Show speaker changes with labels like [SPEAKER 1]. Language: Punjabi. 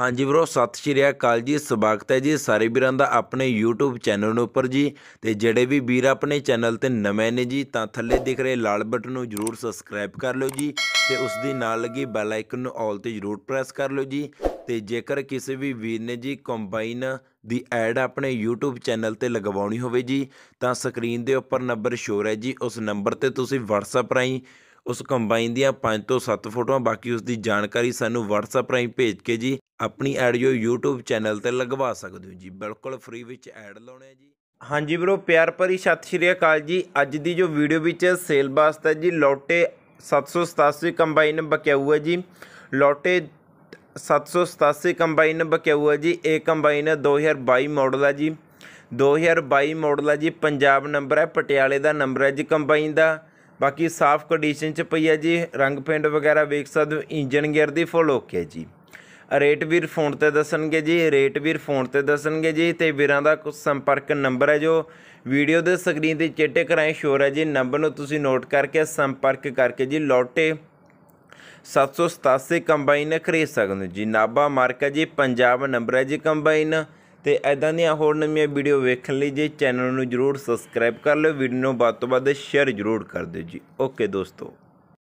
[SPEAKER 1] ਹਾਂਜੀ ਬ੍ਰੋ ਸਤਿ ਸ਼੍ਰੀ ਅਕਾਲ ਜੀ ਸਵਾਗਤ ਹੈ ਜੀ ਸਾਰੇ ਵੀਰਾਂ ਦਾ ਆਪਣੇ YouTube ਚੈਨਲ ਉੱਪਰ ਜੀ ਤੇ ਜਿਹੜੇ ਵੀ ਵੀਰ ਆਪਣੇ ਚੈਨਲ ਤੇ ਨਵੇਂ ਨੇ ਜੀ ਤਾਂ ਥੱਲੇ ਦਿਖ ਰਹੇ ਲਾਲ ਬਟਨ ਨੂੰ ਜਰੂਰ ਸਬਸਕ੍ਰਾਈਬ ਕਰ ਲਓ ਜੀ ਤੇ ਉਸ ਦੀ ਨਾਲ ਲੱਗੀ ਬੈਲ ਆਈਕਨ ਨੂੰ ਆਲ ਤੇ ਜਰੂਰ ਪ੍ਰੈਸ ਕਰ ਲਓ ਜੀ ਤੇ ਜੇਕਰ ਕਿਸੇ ਵੀ ਵੀਰ ਨੇ ਜੀ ਕੰਬਾਈਨ ਦੀ ਐਡ ਆਪਣੇ YouTube ਚੈਨਲ ਤੇ ਲਗਵਾਉਣੀ ਹੋਵੇ ਜੀ ਤਾਂ ਸਕਰੀਨ ਦੇ ਉੱਪਰ ਨੰਬਰ ਸ਼ੋਰ ਹੈ ਜੀ ਉਸ ਨੰਬਰ ਤੇ ਤੁਸੀਂ WhatsApp ਰਾਹੀਂ ਉਸ ਕੰਬਾਈਨ ਦੀਆਂ 5 ਤੋਂ 7 ਫੋਟੋਆਂ ਬਾਕੀ ਉਸ ਦੀ ਜਾਣਕਾਰੀ ਸਾਨੂੰ WhatsApp ਰਾਹੀਂ ਭੇਜ ਕੇ ਜੀ ਆਪਣੀ ਐਡ ਜੋ YouTube ਚੈਨਲ ਤੇ ਲਗਵਾ ਸਕਦੇ ਹੋ ਜੀ
[SPEAKER 2] ਬਿਲਕੁਲ ਫ੍ਰੀ ਵਿੱਚ ਐਡ ਲਾਉਣੇ ਆ ਜੀ
[SPEAKER 1] ਹਾਂਜੀ ਬ్రో ਪਿਆਰ ਭਰੀ ਸਤਿ ਸ਼੍ਰੀ ਅਕਾਲ ਜੀ ਅੱਜ ਦੀ ਜੋ ਵੀਡੀਓ ਵਿੱਚ ਸੇਲ ਵਾਸਤੇ ਜੀ ਲੋਟੇ 787 ਕੰਬਾਈਨ ਬਕਿਆ ਹੋਇਆ ਜੀ ਲੋਟੇ 787 ਕੰਬਾਈਨ ਬਕਿਆ ਹੋਇਆ ਜੀ ਇਹ ਕੰਬਾਈਨ 2022 ਮਾਡਲ ਹੈ ਜੀ 2022 ਮਾਡਲ ਹੈ ਜੀ ਪੰਜਾਬ ਨੰਬਰ ਹੈ ਪਟਿਆਲੇ ਦਾ ਨੰਬਰ ਹੈ ਜੀ ਕੰਬਾਈਨ ਦਾ ਬਾਕੀ ਸਾਫ਼ ਕੰਡੀਸ਼ਨ 'ਚ ਪਈ ਹੈ ਜੀ ਰੰਗ ਪੇਂਟ ਵਗੈਰਾ ਵੇਖ ਸਕਦੇ ਹੋ ਇੰਜਨ ਗੇਅਰ ਦੀ ਫੁੱਲ ਓਕੇ ਜੀ ਰੇਟ ਵੀਰ ਫੋਨ ਤੇ ਦੱਸਣਗੇ ਜੀ ਰੇਟ ਵੀਰ ਫੋਨ ਤੇ ਦੱਸਣਗੇ ਜੀ ਤੇ ਵੀਰਾਂ ਦਾ ਸੰਪਰਕ ਨੰਬਰ ਹੈ ਜੋ ਵੀਡੀਓ ਦੇ ਸਕਰੀਨ ਤੇ ਚਿੱਟੇ ਕਰਾਏ ਸ਼ੋਰ ਹੈ ਜੀ ਨੰਬਰ ਨੂੰ ਤੁਸੀਂ ਨੋਟ ਕਰਕੇ ਸੰਪਰਕ ਕਰਕੇ ਜੀ ਲੋਟੇ 787 ਕੰਬਾਈਨ ਖਰੀਦ ਸਕਦੇ ਜੀ ਨਾਬਾ ਮਾਰਕਾ ਜੀ ਪੰਜਾਬ ਨੰਬਰ ਹੈ ਜੀ ਕੰਬਾਈਨ ਤੇ ਐਦਾਂ ਦੀਆਂ ਹੋਰ ਨਵੀਆਂ ਵੀਡੀਓ ਵੇਖਣ ਲਈ ਜੀ ਚੈਨਲ ਨੂੰ ਜਰੂਰ ਸਬਸਕ੍ਰਾਈਬ ਕਰ ਲਓ ਵੀਡੀਓ ਨੂੰ ਵੱਧ ਤੋਂ ਵੱਧ ਸ਼ੇਅਰ ਜਰੂਰ ਕਰ ਦਿਓ ਜੀ ਓਕੇ ਦੋਸਤੋ